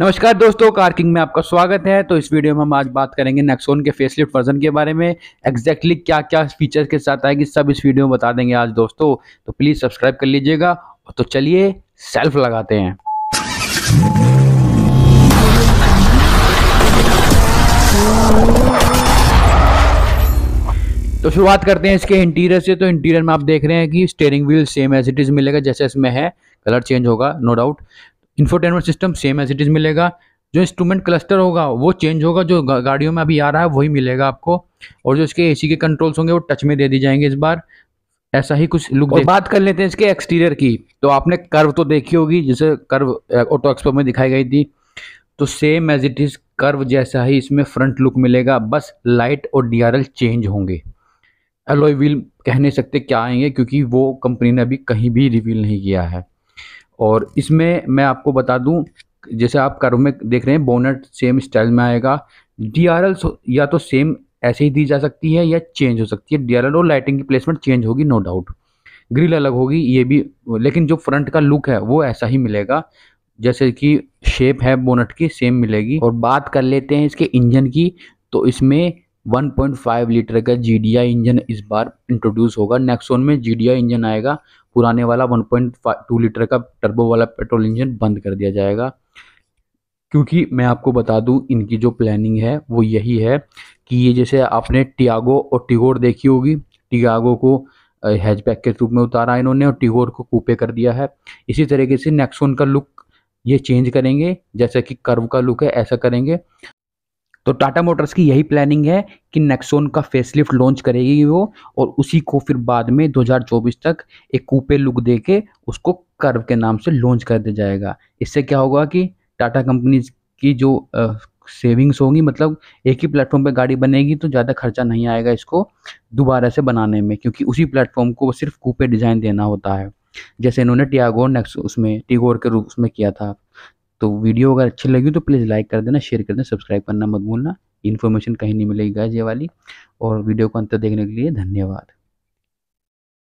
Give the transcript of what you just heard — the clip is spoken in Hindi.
नमस्कार दोस्तों कारकिंग में आपका स्वागत है तो इस वीडियो में हम आज बात करेंगे नेक्सोन के फेसलिफ्ट वर्जन के बारे में एग्जैक्टली क्या क्या फीचर्स के साथ आएगी सब इस वीडियो में बता देंगे आज दोस्तों तो प्लीज़ सब्सक्राइब कर लीजिएगा तो चलिए सेल्फ लगाते हैं तो शुरुआत करते हैं इसके इंटीरियर से तो इंटीरियर में आप देख रहे हैं कि steering wheel same as it is मिलेगा जैसे इसमें है कलर चेंज होगा no doubt infotainment system same as it is मिलेगा जो इंस्ट्रूमेंट क्लस्टर होगा वो चेंज होगा जो गाड़ियों में अभी आ रहा है वही मिलेगा आपको और जो इसके एसी के कंट्रोल्स होंगे वो टच में दे दी जाएंगे इस बार ऐसा ही कुछ लुक और बात कर लेते हैं इसके एक्सटीरियर की तो आपने कर्व तो देखी होगी जैसे कर्व ऑटो एक्सपो में दिखाई गई थी तो same as it is curve जैसा ही इसमें फ्रंट लुक मिलेगा बस लाइट और एल चेंज होंगे एलोई व्हील कह नहीं सकते क्या आएंगे क्योंकि वो कंपनी ने अभी कहीं भी रिवील नहीं किया है और इसमें मैं आपको बता दूं जैसे आप कर्व में देख रहे हैं बोनट सेम स्टाइल में आएगा डी या तो सेम ऐसे ही दी जा सकती है या चेंज हो सकती है डी और लाइटिंग की प्लेसमेंट चेंज होगी नो डाउट ग्रिल अलग होगी ये भी लेकिन जो फ्रंट का लुक है वो ऐसा ही मिलेगा जैसे कि शेप है बोनट की सेम मिलेगी और बात कर लेते हैं इसके इंजन की तो इसमें 1.5 लीटर का जी इंजन इस बार इंट्रोड्यूस होगा नेक्सोन में जी इंजन आएगा पुराने वाला 1.2 लीटर का टर्बो वाला पेट्रोल इंजन बंद कर दिया जाएगा क्योंकि मैं आपको बता दूं इनकी जो प्लानिंग है वो यही है कि ये जैसे आपने टियागो और टिगोर देखी होगी टियागो को हैचबैक के रूप में उतारा इन्होंने और टिगोर को कूपे कर दिया है इसी तरीके से नेक्सोन का लुक ये चेंज करेंगे जैसे कि कर्व का लुक है ऐसा करेंगे तो टाटा मोटर्स की यही प्लानिंग है कि नेक्सोन का फेसलिफ्ट लॉन्च करेगी वो और उसी को फिर बाद में 2024 तक एक कूपे लुक दे के उसको कर्व के नाम से लॉन्च कर दिया जाएगा इससे क्या होगा कि टाटा कंपनीज की जो आ, सेविंग्स होंगी मतलब एक ही प्लेटफॉर्म पे गाड़ी बनेगी तो ज़्यादा खर्चा नहीं आएगा इसको दोबारा से बनाने में क्योंकि उसी प्लेटफॉर्म को सिर्फ कूपे डिज़ाइन देना होता है जैसे इन्होंने टियागोर नेक्स उसमें टिगोर के रूप में किया था तो वीडियो अगर अच्छी लगी तो प्लीज़ लाइक कर देना शेयर कर देना सब्सक्राइब करना मत भूलना इन्फॉर्मेशन कहीं नहीं मिलेगी गैस ये वाली और वीडियो को अंत देखने के लिए धन्यवाद